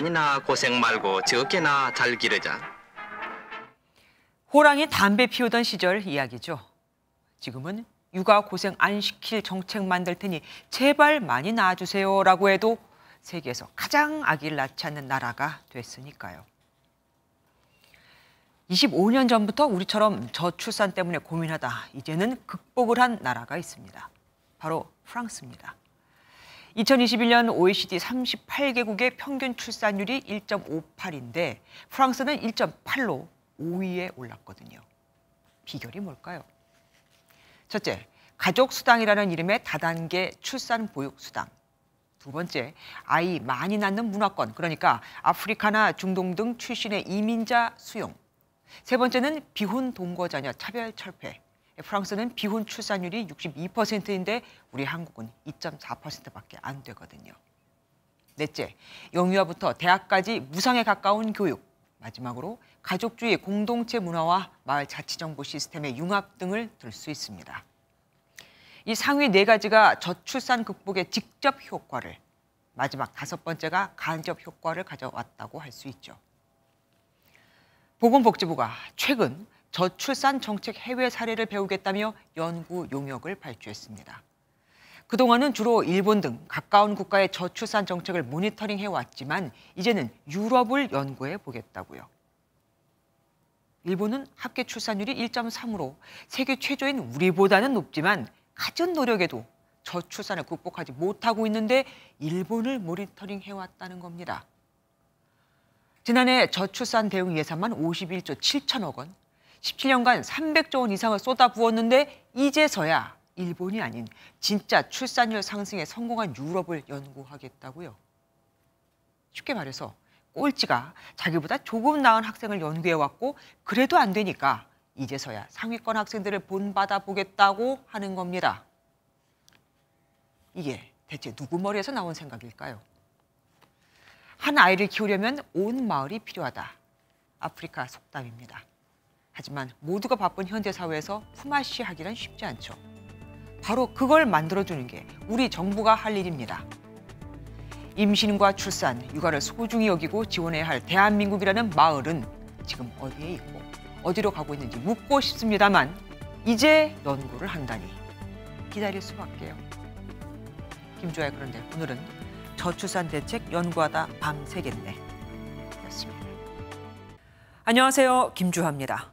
많이나 고생 말고 적게나 잘 기르자. 호랑이 담배 피우던 시절 이야기죠. 지금은 육아 고생 안 시킬 정책 만들 테니 제발 많이 낳아주세요라고 해도 세계에서 가장 아기를 낳지 않는 나라가 됐으니까요. 25년 전부터 우리처럼 저출산 때문에 고민하다 이제는 극복을 한 나라가 있습니다. 바로 프랑스입니다. 2021년 OECD 38개국의 평균 출산율이 1.58인데 프랑스는 1.8로 5위에 올랐거든요. 비결이 뭘까요? 첫째, 가족 수당이라는 이름의 다단계 출산 보육 수당. 두 번째, 아이 많이 낳는 문화권, 그러니까 아프리카나 중동 등 출신의 이민자 수용. 세 번째는 비혼 동거 자녀 차별 철폐. 예, 프랑스는 비혼 출산율이 62%인데 우리 한국은 2.4%밖에 안 되거든요. 넷째, 영유아부터 대학까지 무상에 가까운 교육. 마지막으로 가족주의 공동체 문화와 마을 자치정부 시스템의 융합 등을 들 수 있습니다. 이 상위 네 가지가 저출산 극복의 직접 효과를, 마지막 다섯 번째가 간접 효과를 가져왔다고 할 수 있죠. 보건복지부가 최근 저출산 정책 해외 사례를 배우겠다며 연구 용역을 발주했습니다. 그동안은 주로 일본 등 가까운 국가의 저출산 정책을 모니터링해 왔지만 이제는 유럽을 연구해 보겠다고요. 일본은 합계 출산율이 1.3으로 세계 최저인 우리보다는 높지만 가은 노력에도 저출산을 극복하지 못하고 있는데 일본을 모니터링 해왔다는 겁니다. 지난해 저출산 대응 예산만 51조 7천억 원, 17년간 300조 원 이상을 쏟아부었는데 이제서야 일본이 아닌 진짜 출산율 상승에 성공한 유럽을 연구하겠다고요. 쉽게 말해서 꼴찌가 자기보다 조금 나은 학생을 연구해왔고 그래도 안 되니까 이제서야 상위권 학생들을 본받아 보겠다고 하는 겁니다. 이게 대체 누구 머리에서 나온 생각일까요? 한 아이를 키우려면 온 마을이 필요하다. 아프리카 속담입니다. 하지만 모두가 바쁜 현대 사회에서 품앗이 하기란 쉽지 않죠. 바로 그걸 만들어주는 게 우리 정부가 할 일입니다. 임신과 출산, 육아를 소중히 여기고 지원해야 할 대한민국이라는 마을은 지금 어디에 있고 어디로 가고 있는지 묻고 싶습니다만 이제 연구를 한다니 기다릴 수밖에요. 김주아 그런데 오늘은 저출산 대책 연구하다 밤새겠네. 였습니다. 안녕하세요. 김주하입니다.